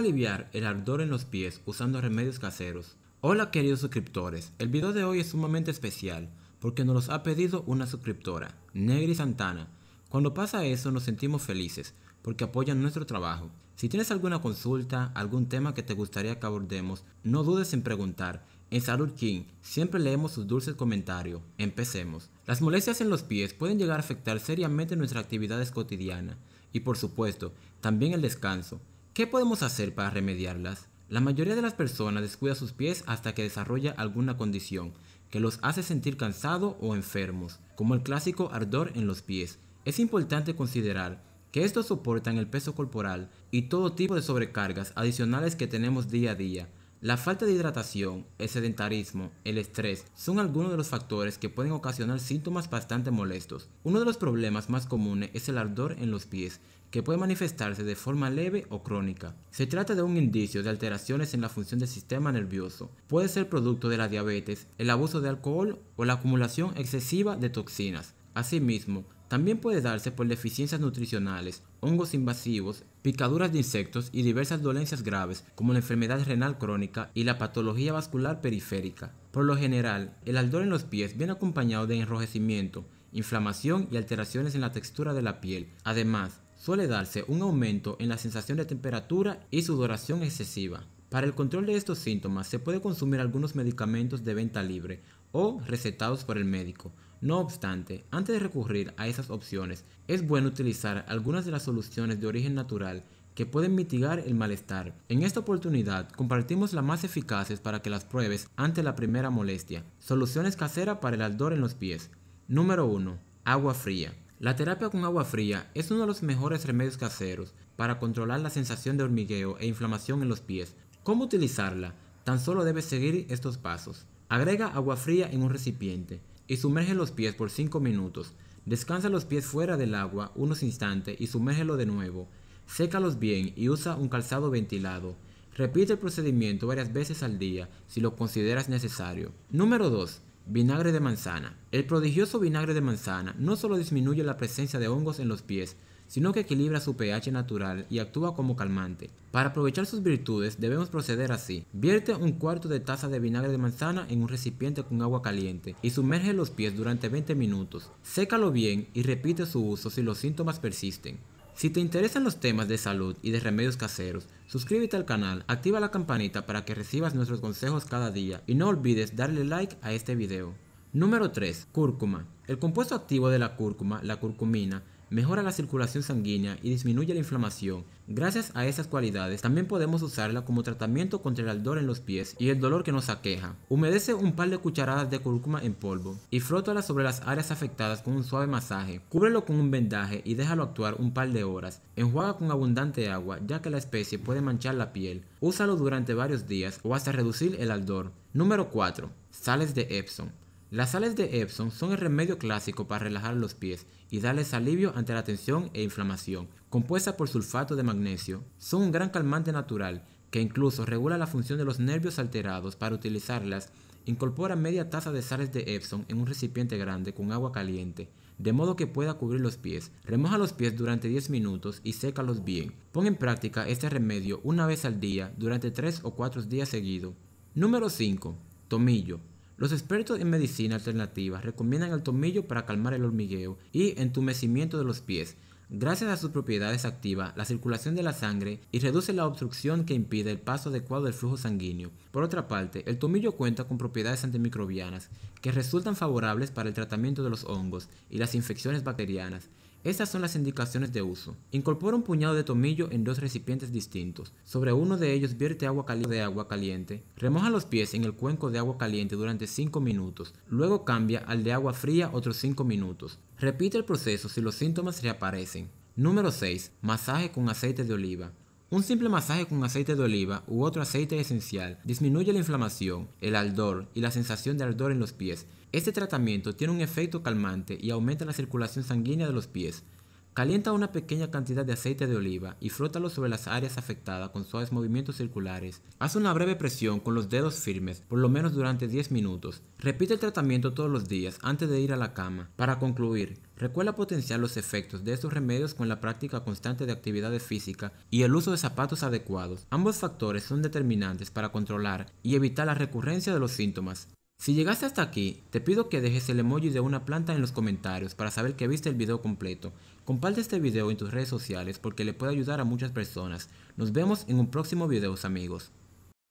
aliviar el ardor en los pies usando remedios caseros? Hola queridos suscriptores, el video de hoy es sumamente especial porque nos los ha pedido una suscriptora, Negri Santana. Cuando pasa eso nos sentimos felices porque apoyan nuestro trabajo. Si tienes alguna consulta, algún tema que te gustaría que abordemos, no dudes en preguntar. En Salud King siempre leemos sus dulces comentarios. Empecemos. Las molestias en los pies pueden llegar a afectar seriamente nuestras actividades cotidianas y por supuesto también el descanso. ¿Qué podemos hacer para remediarlas? La mayoría de las personas descuida sus pies hasta que desarrolla alguna condición que los hace sentir cansados o enfermos, como el clásico ardor en los pies. Es importante considerar que estos soportan el peso corporal y todo tipo de sobrecargas adicionales que tenemos día a día, la falta de hidratación, el sedentarismo, el estrés son algunos de los factores que pueden ocasionar síntomas bastante molestos. Uno de los problemas más comunes es el ardor en los pies, que puede manifestarse de forma leve o crónica. Se trata de un indicio de alteraciones en la función del sistema nervioso. Puede ser producto de la diabetes, el abuso de alcohol o la acumulación excesiva de toxinas. Asimismo, también puede darse por deficiencias nutricionales, hongos invasivos, picaduras de insectos y diversas dolencias graves como la enfermedad renal crónica y la patología vascular periférica. Por lo general, el ardor en los pies viene acompañado de enrojecimiento, inflamación y alteraciones en la textura de la piel. Además, suele darse un aumento en la sensación de temperatura y sudoración excesiva. Para el control de estos síntomas se puede consumir algunos medicamentos de venta libre o recetados por el médico. No obstante, antes de recurrir a esas opciones, es bueno utilizar algunas de las soluciones de origen natural que pueden mitigar el malestar. En esta oportunidad compartimos las más eficaces para que las pruebes ante la primera molestia. Soluciones caseras para el ardor en los pies. Número 1. Agua fría. La terapia con agua fría es uno de los mejores remedios caseros para controlar la sensación de hormigueo e inflamación en los pies. ¿Cómo utilizarla? Tan solo debes seguir estos pasos. Agrega agua fría en un recipiente y sumerge los pies por 5 minutos. Descansa los pies fuera del agua unos instantes y sumérgelo de nuevo. Sécalos bien y usa un calzado ventilado. Repite el procedimiento varias veces al día si lo consideras necesario. Número 2. Vinagre de manzana. El prodigioso vinagre de manzana no solo disminuye la presencia de hongos en los pies, sino que equilibra su pH natural y actúa como calmante. Para aprovechar sus virtudes debemos proceder así. Vierte un cuarto de taza de vinagre de manzana en un recipiente con agua caliente y sumerge los pies durante 20 minutos. Sécalo bien y repite su uso si los síntomas persisten. Si te interesan los temas de salud y de remedios caseros, suscríbete al canal, activa la campanita para que recibas nuestros consejos cada día y no olvides darle like a este video. Número 3. Cúrcuma. El compuesto activo de la cúrcuma, la curcumina, mejora la circulación sanguínea y disminuye la inflamación. Gracias a esas cualidades, también podemos usarla como tratamiento contra el ardor en los pies y el dolor que nos aqueja. Humedece un par de cucharadas de cúrcuma en polvo y frótala sobre las áreas afectadas con un suave masaje. Cúbrelo con un vendaje y déjalo actuar un par de horas. Enjuaga con abundante agua, ya que la especie puede manchar la piel. Úsalo durante varios días o hasta reducir el ardor. Número 4. Sales de Epsom. Las sales de Epsom son el remedio clásico para relajar los pies y darles alivio ante la tensión e inflamación. Compuestas por sulfato de magnesio, son un gran calmante natural que incluso regula la función de los nervios alterados. Para utilizarlas, incorpora media taza de sales de Epsom en un recipiente grande con agua caliente, de modo que pueda cubrir los pies. Remoja los pies durante 10 minutos y sécalos bien. Pon en práctica este remedio una vez al día durante 3 o 4 días seguidos. Número 5. Tomillo. Los expertos en medicina alternativa recomiendan el tomillo para calmar el hormigueo y entumecimiento de los pies. Gracias a sus propiedades activa la circulación de la sangre y reduce la obstrucción que impide el paso adecuado del flujo sanguíneo. Por otra parte, el tomillo cuenta con propiedades antimicrobianas que resultan favorables para el tratamiento de los hongos y las infecciones bacterianas. Estas son las indicaciones de uso. Incorpora un puñado de tomillo en dos recipientes distintos. Sobre uno de ellos vierte agua caliente agua caliente. Remoja los pies en el cuenco de agua caliente durante 5 minutos. Luego cambia al de agua fría otros 5 minutos. Repite el proceso si los síntomas reaparecen. Número 6. Masaje con aceite de oliva. Un simple masaje con aceite de oliva u otro aceite esencial disminuye la inflamación, el ardor y la sensación de ardor en los pies. Este tratamiento tiene un efecto calmante y aumenta la circulación sanguínea de los pies, Calienta una pequeña cantidad de aceite de oliva y frótalo sobre las áreas afectadas con suaves movimientos circulares. Haz una breve presión con los dedos firmes, por lo menos durante 10 minutos. Repite el tratamiento todos los días antes de ir a la cama. Para concluir, recuerda potenciar los efectos de estos remedios con la práctica constante de actividad física y el uso de zapatos adecuados. Ambos factores son determinantes para controlar y evitar la recurrencia de los síntomas. Si llegaste hasta aquí, te pido que dejes el emoji de una planta en los comentarios para saber que viste el video completo. Comparte este video en tus redes sociales porque le puede ayudar a muchas personas. Nos vemos en un próximo video amigos.